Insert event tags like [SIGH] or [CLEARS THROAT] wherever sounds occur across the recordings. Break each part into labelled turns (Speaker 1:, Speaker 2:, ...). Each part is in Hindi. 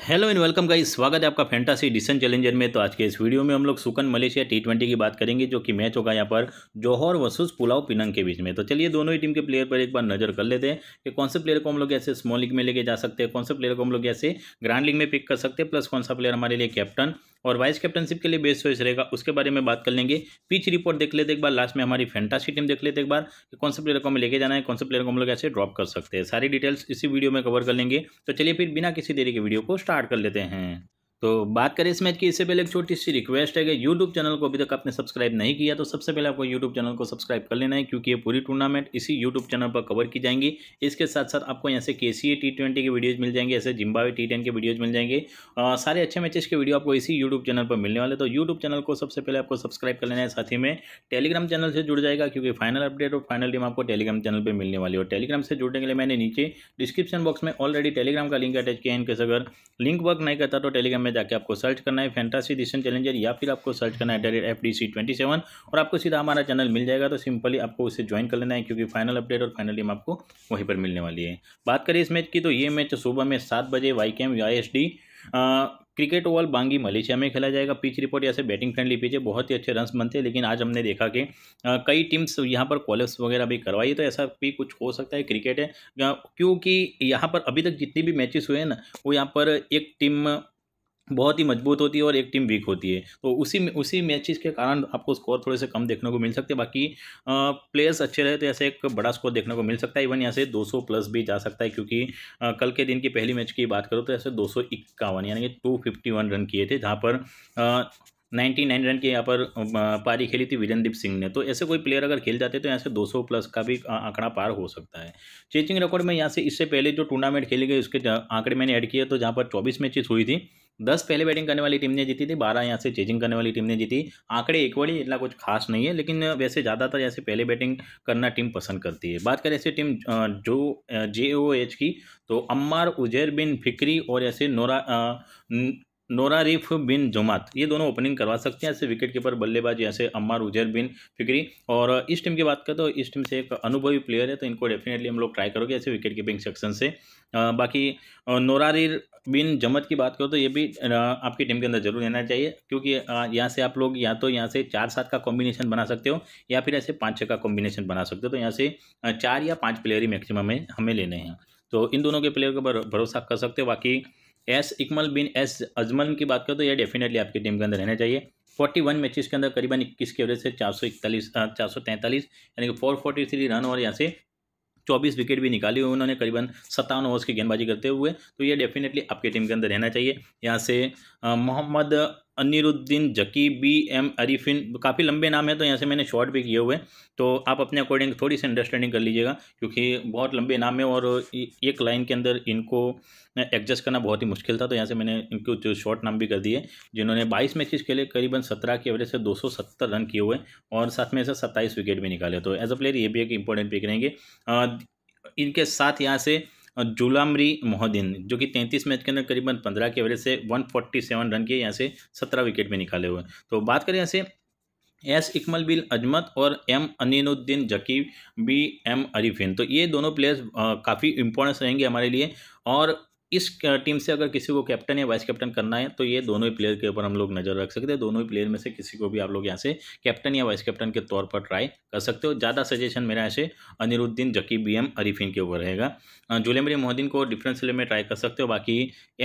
Speaker 1: हेलो एंड वेलकम गाइस स्वागत है आपका फैंटासी डिसन चैलेंजर में तो आज के इस वीडियो में हम लोग सुकन मलेशिया टी ट्वेंटी की बात करेंगे जो कि मैच होगा यहाँ पर जौहर वर्सेस पुलाव पिनंग के बीच में तो चलिए दोनों ही टीम के प्लेयर पर एक बार नजर कर लेते हैं कि कौन से प्लेयर को हम लोग ऐसे स्मॉल लीग में लेके जा सकते हैं कौन से प्लेयर को हम लोग ऐसे ग्रांड लीग में पिक कर सकते हैं प्लस कौन सा प्लेयर हमारे लिए कैप्टन और वाइस कैप्टनशिप के लिए बेस्ट चॉइस रहेगा उसके बारे में बात कर लेंगे पिच रिपोर्ट देख लेते एक बार लास्ट में हमारी फैंटासी टीम देख लेते एक बार कि कौन से प्लेयर को हम लेके जाना है कौन से प्लेयर को हम लोग ऐसे ड्रॉप कर सकते हैं सारी डिटेल्स इसी वीडियो में कवर कर लेंगे तो चलिए फिर बिना किसी देरी के वीडियो को स्टार्ट कर लेते हैं तो बात करें इस मैच की इससे पहले एक छोटी सी रिक्वेस्ट है कि यूट्यूब चैनल को अभी तक आपने सब्सक्राइब नहीं किया तो सबसे पहले आपको यूट्यूब चैनल को सब्सक्राइब कर लेना है क्योंकि ये पूरी टूर्नामेंट इसी यूट्यूब चैनल पर कवर की जाएंगी इसके साथ साथ आपको यहाँ से के सी टी ट्वेंटी के वीडियोज़ मिल जाएंगे ऐसे जिम्बावे टी टेन के वीडियोज़ मिल जाएंगे आ, सारे अच्छे मैचेस के वीडियो आपको इसी यूट्यूब चैनल पर मिलने वाले तो यूट्यूब चैनल को सबसे पहले आपको सब्सक्राइब कर लेना है साथ ही में टेलीग्राम चैनल से जुड़ जाएगा क्योंकि फाइनल अपडेट और फाइनल टीम आपको टेलीग्राम चैनल पर मिलने वाली है टेलीग्राम से जुड़ने के लिए मैंने नीचे डिस्क्रिप्शन बॉक्स में ऑलरेडी टेलीग्राम का लिंक अटैच किया है इनके अगर लिंक वर्क नहीं करता तो टेलीग्राम में में जाके आपको सर्च करना है फैंटासी डिसन चैलेंजर या फिर आपको सर्च करना है direct F D C twenty seven और आपको सीधा हमारा चैनल मिल जाएगा तो सिंपली आपको उसे ज्वाइन कर लेना है क्योंकि फाइनल अपडेट और फाइनल टीम आपको वहीं पर मिलने वाली है बात करें इस मैच की तो ये मैच सुबह में सात बजे Y K S D cricket over Bangi Malaysia में खेला जाएगा पिच रिपोर्ट या से बैटिंग फ्रेंडली पिच है बहुत ही अच्छे रन्स बनते हैं लेकिन आज हमने देखा कि कई टीम्स यहाँ पर कॉलेज वगैरह भी करवाई तो ऐसा भी कुछ हो सकता है क्रिकेट है क्योंकि यहाँ पर अभी तक जितनी भी मैचेस हुए हैं ना वो यहाँ पर एक टीम बहुत ही मजबूत होती है और एक टीम वीक होती है तो उसी उसी मैचेस के कारण आपको स्कोर थोड़े से कम देखने को मिल सकते हैं बाकी प्लेयर्स अच्छे रहे तो ऐसे एक बड़ा स्कोर देखने को मिल सकता है इवन यहाँ से 200 प्लस भी जा सकता है क्योंकि आ, कल के दिन की पहली मैच की बात करूँ तो ऐसे दो यानी कि टू रन किए थे जहाँ पर आ, 99 नाइन रन की यहाँ पर पारी खेली थी विजनदीप सिंह ने तो ऐसे कोई प्लेयर अगर खेल जाते तो यहाँ से दो सौ प्लस का भी आंकड़ा पार हो सकता है चेचिंग रिकॉर्ड में यहाँ से इससे पहले जो टूर्नामेंट खेली गई उसके आंकड़े मैंने ऐड किए तो जहाँ पर चौबीस मैचेस हुई थी दस पहले बैटिंग करने वाली टीम ने जीती थी बारह यहाँ से चेजिंग करने वाली टीम ने जीती आंकड़े एक वाली इतना कुछ खास नहीं है लेकिन वैसे ज़्यादातर ऐसे पहले बैटिंग करना टीम पसंद करती है बात करें ऐसी टीम जो जे ओ एच की तो अम्मार उजैर बिन फिक्री और ऐसे नोरा नोरारिफ बिन जुमात ये दोनों ओपनिंग करवा सकते हैं ऐसे विकेट कीपर बल्लेबाज ऐसे अम्मार उजैर बिन फिक्री और इस टीम की बात करें तो इस टीम से एक अनुभवी प्लेयर है तो इनको डेफिनेटली हम लोग ट्राई करोगे ऐसे विकेट कीपिंग सेक्शन से बाकी नोरारिर बिन जमत की बात करो तो ये भी आपकी टीम के अंदर जरूर रहना चाहिए क्योंकि यहाँ से आप लोग या तो यहाँ से चार सात का कॉम्बिनेशन बना सकते हो या फिर ऐसे पाँच छः का कॉम्बिनेशन बना सकते हो तो यहाँ से चार या पाँच प्लेयर ही मैक्सिमम में हमें लेने हैं तो इन दोनों के प्लेयर के ऊपर भरोसा कर सकते हो बाकी S Ikmal bin S Azmal की बात करें तो यह डेफिनेटली आपकी टीम के अंदर रहना चाहिए फोर्टी वन मैचेस के अंदर करीबन इक्कीस के एवरेज से चार सौ इकतालीस चार सौ तैंतालीस यानी कि फोर फोर्टी थ्री रन और यहाँ से चौबीस विकेट भी निकाली हुई उन्होंने करीबन सत्तावन ओवर्स की गेंदबाजी करते हुए तो ये डेफिनेटली आपकी टीम के अंदर रहना चाहिए यहाँ से Muhammad Aniruddin Zaki B M Arifin काफ़ी लंबे नाम है तो यहाँ से मैंने शॉर्ट भी किए हुए तो आप अपने अकॉर्डिंग थोड़ी सी अंडरस्टैंडिंग कर लीजिएगा क्योंकि बहुत लंबे नाम है और एक लाइन के अंदर इनको एडजस्ट करना बहुत ही मुश्किल था तो यहाँ से मैंने इनको जो शॉर्ट नाम भी कर दिए जिन्होंने बाईस मैचेस खेले लिए करीबन सत्रह की एवरेज से दो सौ सत्तर रन किए हुए और साथ में से सत्ताईस विकेट भी निकाले तो एज अ प्लेयर ये भी एक इंपॉर्टेंट पिक रहेंगे इनके साथ यहाँ से जुलामरी मोहद्दीन जो कि तैंतीस मैच के अंदर करीबन पंद्रह के एवरेज से वन फोर्टी सेवन रन के यहाँ से सत्रह विकेट में निकाले हुए तो बात करें यहाँ से एस इकमल बिल अजमत और M Aminuddin Zaki B M Arifin तो ये दोनों प्लेयर्स काफ़ी इंपॉर्टेंस रहेंगे हमारे लिए और इस टीम से अगर किसी को कैप्टन या वाइस कैप्टन करना है तो ये दोनों ही प्लेयर के ऊपर हम लोग नज़र रख सकते हैं दोनों ही प्लेयर में से किसी को भी आप लोग यहाँ से कैप्टन या वाइस कैप्टन के तौर पर ट्राई कर सकते हो ज़्यादा सजेशन मेरा ऐसे अनिरुद्दीन जकी बी एम अरिफिन के ऊपर रहेगा जुलेमरी मोहद्दीन को डिफरेंस में ट्राई कर सकते हो बाकी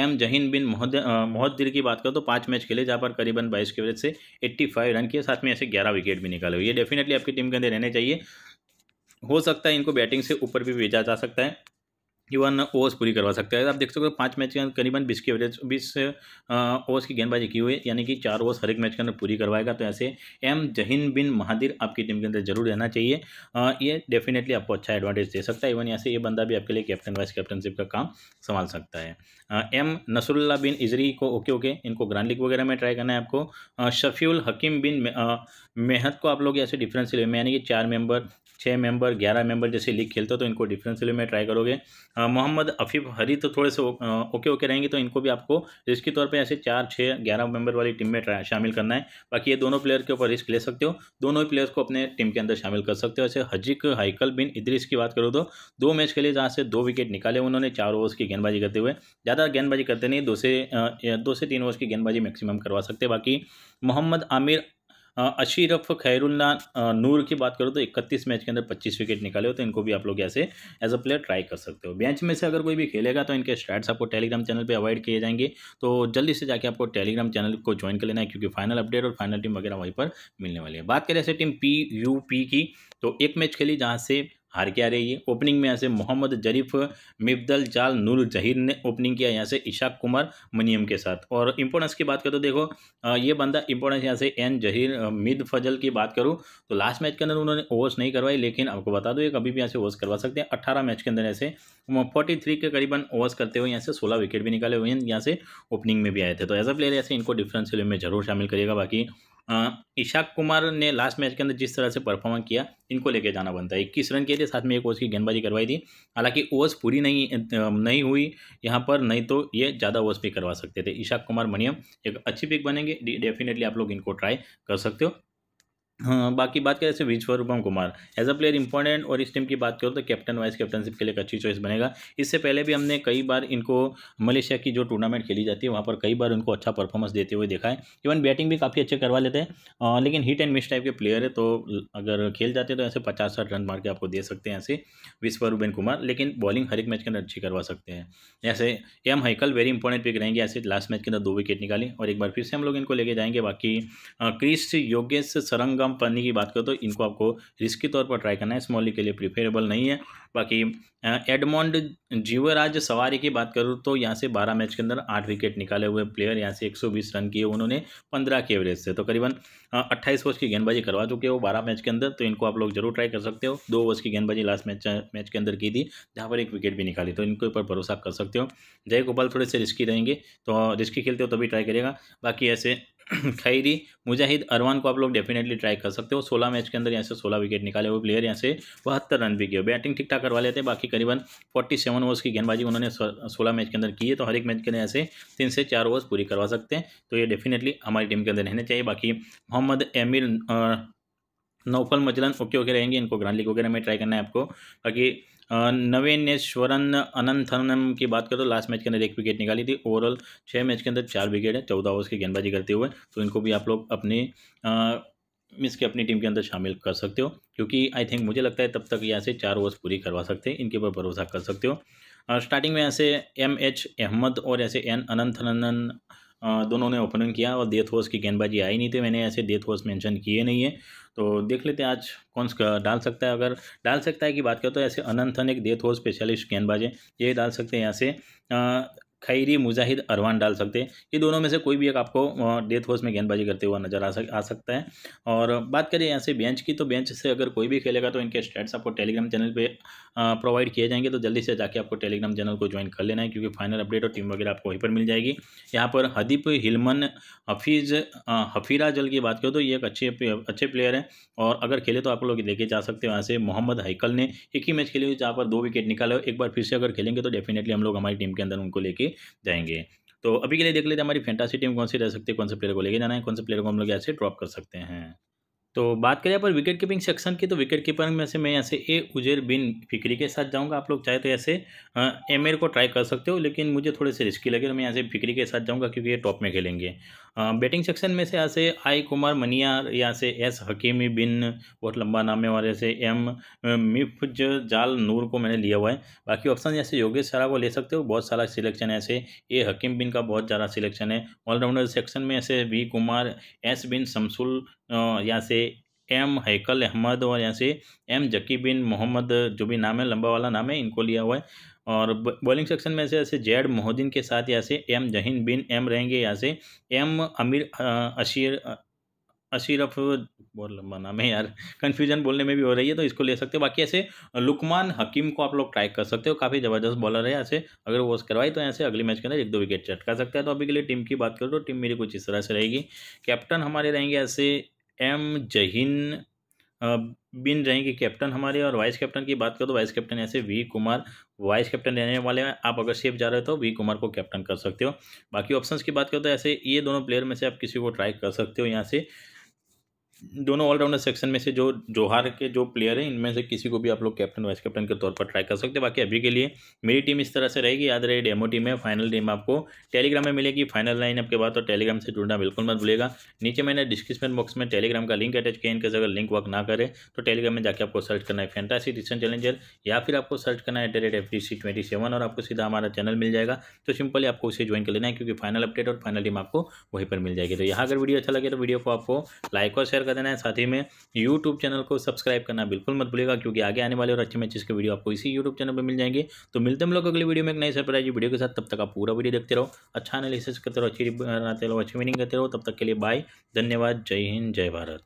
Speaker 1: एम जहीन बिन मोहद्दीन की बात करो तो पाँच मैच खेले जहाँ पर करीबन बाईस के से एट्टी रन किए साथ में ऐसे ग्यारह विकेट भी निकाले ये डेफिनेटली आपकी टीम के अंदर रहने चाहिए हो सकता है इनको बैटिंग से ऊपर भी भेजा जा सकता है इवन ओवर्स पूरी करवा सकते हैं आप देख सकते हो पांच मैच के अंदर करीबन बीस की एवरेज बीस ओवर्स की गेंदबाजी की हुई यानी कि चार ओवर्स हर एक मैच के अंदर पूरी करवाएगा तो ऐसे एम जहीन बिन महादिर आपकी टीम के अंदर जरूर रहना चाहिए आ, ये डेफिनेटली आपको अच्छा एडवांटेज दे सकता है इवन यहाँ से ये बंदा भी आपके लिए कैप्टन वाइस कैप्टनशिप का काम संभाल सकता है आ, एम नसरुल्ला बिन इजरी को ओके ओके इनको ग्रांड लीग वगैरह में ट्राई करना है आपको शफी हकीम बिन मेहनत को आप लोग ऐसे डिफरेंशियल में यानी कि चार मेंबर छः मेंबर ग्यारह मेंबर जैसे लीग खेलते हो तो इनको डिफरेंशियल में ट्राई करोगे मोहम्मद अफीफ हरी तो थोड़े से ओके ओके रहेंगे तो इनको भी आपको रिस्क के तौर पर ऐसे चार छः ग्यारह मेंबर वाली टीम में शामिल करना है बाकी ये दोनों प्लेयर के ऊपर रिस्क ले सकते हो दोनों ही प्लेयर्स को अपने टीम के अंदर शामिल कर सकते हो ऐसे हजिक हाइकल बिन इद्रिस की बात करो तो दो मैच खेले जहाँ से दो विकेट निकाले उन्होंने चार ओवर्स की गेंदबाजी करते हुए ज़्यादा गेंदबाजी करते नहीं दो से दो से तीन ओवर्स की गेंदबाजी मैक्सिमम करवा सकते बाकी मोहम्मद आमिर अशीरफ खैरुल्ला नूर की बात करो तो इकतीस मैच के अंदर पच्चीस विकेट निकाले हो तो इनको भी आप लोग ऐसे एज अ प्लेयर ट्राई कर सकते हो बेंच में से अगर कोई भी खेलेगा तो इनके स्टैट्स आपको टेलीग्राम चैनल पर अवॉइड किए जाएंगे तो जल्दी से जाके आपको टेलीग्राम चैनल को ज्वाइन कर लेना है क्योंकि फाइनल अपडेट और फाइनल टीम वगैरह वहीं पर मिलने वाली है बात करें ऐसे टीम पी यू पी की तो एक मैच खेली जहाँ से हार के आ रही है ओपनिंग में यहाँ से मोहम्मद जरीफ मिब्दल जाल नूर जहीर ने ओपनिंग किया यहाँ से इशाक कुमार मनियम के साथ और इम्पोर्टेंस की बात करें तो देखो ये बंदा इंपोर्टेंस यहाँ से एन जहीर मिद फजल की बात करूँ तो लास्ट मैच के अंदर उन्होंने ओवर्स नहीं करवाई लेकिन आपको बता दो ये कभी भी यहाँ से ओवर्स करवा सकते हैं अट्ठारह मैच के अंदर ऐसे फोर्टी थ्री के करीबन ओवर्स करते हुए यहाँ से सोलह विकेट भी निकाले हुए हैं यहाँ से ओपनिंग में भी आए थे तो एज अ प्लेयर ऐसे इनको डिफ्रेंस में जरूर शामिल करिएगा बाकी इशाक कुमार ने लास्ट मैच के अंदर जिस तरह से परफॉर्म किया इनको लेके जाना बनता है इक्कीस रन के लिए साथ में एक ओवर्स की गेंदबाजी करवाई थी हालांकि ओवर्स पूरी नहीं नहीं हुई यहाँ पर नहीं तो ये ज़्यादा ओवर्स भी करवा सकते थे ईशाक कुमार मनियम एक अच्छी पिक बनेंगे डेफिनेटली आप लोग इनको ट्राई कर सकते हो हाँ, बाकी बात करें जैसे Vij Kumar as a player important और इस टीम की बात करो तो कैप्टन वाइस कैप्टनशिप के लिए एक अच्छी चॉइस बनेगा इससे पहले भी हमने कई बार इनको मलेशिया की जो टूर्नामेंट खेली जाती है वहाँ पर कई बार उनको अच्छा परफॉर्मेंस देते हुए देखा है इवन बैटिंग भी काफ़ी अच्छे करवा लेते हैं लेकिन हिट एंड मिस टाइप के प्लेयर है तो अगर खेल जाते हैं तो ऐसे पचास साठ रन मार के आपको दे सकते हैं ऐसे विश्वरूबेन कुमार लेकिन बॉलिंग हर एक मैच के अंदर अच्छी करवा सकते हैं ऐसे M Haikal very important pick रहेंगे ऐसे लास्ट मैच के अंदर दो विकेट निकाली और एक बार फिर से हम लोग इनको लेके जाएंगे बाकी क्रिस योगेश सरंगम कम फंडिंग की बात करो तो इनको आपको रिस्की तौर पर ट्राई करना है स्मॉली के लिए प्रिफेरेबल नहीं है बाकी एडमोंड जीवराज सवारी की बात करूँ तो यहाँ से 12 मैच के अंदर 8 विकेट निकाले हुए प्लेयर यहाँ से 120 रन किए उन्होंने 15 के एवरेज से तो करीबन 28 वर्ष की गेंदबाजी करवा चुके हो 12 मैच के अंदर तो इनको आप लोग जरूर ट्राई कर सकते हो दो वर्ष की गेंदबाजी लास्ट मैच मैच के अंदर की थी जहाँ पर एक विकेट भी निकाली तो इनके ऊपर भरोसा कर सकते हो जय गोपाल थोड़े से रिस्की रहेंगे तो रिस्की खेलते हो तभी ट्राई करेगा बाकी ऐसे [CLEARS THROAT] खैरी मुजाहिद अरवान को आप लोग डेफिनेटली ट्राई कर सकते हो सोलह मैच के अंदर यहाँ से सोलह विकेट निकाले वो प्लेयर यहाँ से बहत्तर रन भी किए बैटिंग ठीक ठाक करवा लेते हैं बाकी करीबन फोर्टी सेवन ओवर्स की गेंदबाजी उन्होंने सोलह मैच के अंदर की है तो हर एक मैच के अंदर यहाँ से तीन से चार ओवर्स पूरी करवा सकते हैं तो ये डेफिनेटली हमारी टीम के अंदर रहने चाहिए बाकी Muhammad Amir Naufal Majlan okay okay रहेंगे इनको ग्रांड लीग वगैरह में ट्राई करना है आपको बाकी नवेनेश्वरन अनंथनम की बात करें तो लास्ट मैच के अंदर एक विकेट निकाली थी ओवरऑल छः मैच के अंदर चार विकेट है चौदह ओवर्स की गेंदबाजी करते हुए तो इनको भी आप लोग अपने मिस के अपनी टीम के अंदर शामिल कर सकते हो क्योंकि आई थिंक मुझे लगता है तब तक यहाँ से चार ओवर्स पूरी करवा सकते हैं इनके ऊपर भरोसा कर सकते हो स्टार्टिंग में यहाँ से एम एच अहमद और ऐसे एन अनंथनन दोनों ने ओपनिंग किया और डेथ वॉस की गेंदबाजी आई नहीं थी मैंने ऐसे डेथ वॉस मेंशन किए नहीं है तो देख लेते हैं आज कौन सा डाल सकता है अगर डाल सकता है की बात करें तो ऐसे अनंथन एक डेथ वॉस स्पेशलिस्ट गेंदबाज है ये डाल सकते हैं यहाँ से खैरी मुजाहिद अरवान डाल सकते हैं ये दोनों में से कोई भी एक आपको डेथ होस में गेंदबाजी करते हुआ नजर आ सक आ सकता है और बात करें यहाँ से बेंच की तो बेंच से अगर कोई भी खेलेगा तो इनके स्टेट्स आपको टेलीग्राम चैनल पे प्रोवाइड किए जाएंगे तो जल्दी से जाके आपको टेलीग्राम चैनल को ज्वाइन कर लेना है क्योंकि फाइनल अपडेट और टीम वगैरह आपको वहीं पर मिल जाएगी यहाँ पर हदीप हिलमन हफीज़ हफीरा जल की बात करो तो ये एक अच्छे अच्छे प्लेयर हैं और अगर खेले तो आप लोग लेके जा सकते हैं वहाँ से मोहम्मद हैकल ने एक ही मैच खेली हुई जहाँ पर दो विकेट निकाले एक बार फिर से अगर खेलेंगे तो डेफिनेटली हम लोग हमारी टीम के अंदर उनको लेके जाएंगे तो अभी के लिए देख लेते हैं हमारी फैंटासी टीम कौन सी रह सकती है कौन से प्लेयर को लेके जाना है कौन से प्लेयर को हम लोग ऐसे ड्रॉप कर सकते हैं तो बात करें अपन विकेट कीपिंग सेक्शन की तो विकेट कीपर में से मैं यहाँ से ए उजेर बिन फिक्री के साथ जाऊँगा आप लोग चाहे तो ऐसे एम को ट्राई कर सकते हो लेकिन मुझे थोड़े से रिस्की लगे तो मैं यहाँ से फिक्री के साथ जाऊँगा क्योंकि ये टॉप में खेलेंगे बैटिंग सेक्शन में से यहाँ से आई कुमार मनिया यहाँ से एस हकीमी बिन बहुत लंबा नाम है और से एम मिफज जाल नूर को मैंने लिया हुआ है बाकी ऑप्शन जैसे योगेश सारा को ले सकते हो बहुत सारा सिलेक्शन है ऐसे ए हकीम बिन का बहुत ज़्यादा सिलेक्शन है ऑलराउंडर सेक्शन में ऐसे V Kumar S bin Shamsul यहाँ से एम हैकल अहमद और यहाँ से एम जकी बिन मोहम्मद जो भी नाम है लंबा वाला नाम है इनको लिया हुआ है और बॉलिंग सेक्शन में से ऐसे जेड मोहद्दीन के साथ यहाँ से एम जहीन बिन एम रहेंगे यहाँ से एम अमीर अशीर अशीरफ बहुत लंबा नाम है यार कन्फ्यूजन बोलने में भी हो रही है तो इसको ले सकते हो बाकी ऐसे लुकमान हकीम को आप लोग ट्राई कर सकते हो काफ़ी ज़बरदस्त बॉलर है ऐसे अगर वो करवाई तो ऐसे अगले मैच के अंदर एक दो विकेट चटका सकता है तो अभी के लिए टीम की बात करो तो टीम मेरी कुछ इस तरह से रहेगी कैप्टन हमारे रहेंगे ऐसे एम जहीन बिन रहेंगे कैप्टन हमारे और वाइस कैप्टन की बात करो तो वाइस कैप्टन ऐसे वी कुमार वाइस कैप्टन रहने वाले हैं आप अगर सेफ जा रहे हो तो वी कुमार को कैप्टन कर सकते हो बाकी ऑप्शंस की बात करो तो ऐसे ये दोनों प्लेयर में से आप किसी को ट्राई कर सकते हो यहाँ से दोनों ऑलराउंडर सेक्शन में से जो जोहार के जो प्लेयर हैं इनमें से किसी को भी आप लोग कैप्टन वाइस कैप्टन के तौर पर ट्राई कर सकते हैं बाकी अभी के लिए मेरी टीम इस तरह से रहेगी याद रहे डेमो टीम है फाइनल टीम आपको टेलीग्राम में मिलेगी फाइनल लाइन आपके बाद और तो टेलीग्राम से जुड़ना बिल्कुल मत भूलेगा नीचे मैंने डिस्क्रिप्शन बॉक्स में टेलीग्राम का लिंक अटैच किया इनके अगर लिंक वर्क ना करे तो टेलीग्राम में जाकर आपको सर्च करना है फैंटासी रिसेंट चैलेंजर या फिर आपको सर्च करना है at the rate F T C twenty seven और आपको सीधा हमारा चैनल मिल जाएगा तो सिंपली आपको उसे ज्वाइन कर लेना है क्योंकि फाइनल अपडेट और फाइनल टीम आपको वहीं पर मिल जाएगी तो यहाँ अगर वीडियो अच्छा लगे तो वीडियो को आपको लाइक और शेयर कर देना है साथ ही में यूट्यूब चैनल को सब्सक्राइब करना बिल्कुल मत भूलिएगा क्योंकि आगे आने वाले और अच्छे मैचेस के वीडियो आपको इसी यूट्यूब चैनल पर मिल जाएंगे तो मिलते हम लोग अगली वीडियो में एक नई सरप्राइज वीडियो के साथ तब तक आप पूरा वीडियो देखते रहो अच्छा एनालिसिस करते रहो अच्छी बनाते रहो अच्छी मीनिंग करते रहो तब तक के लिए बाय धन्यवाद जय हिंद जय भारत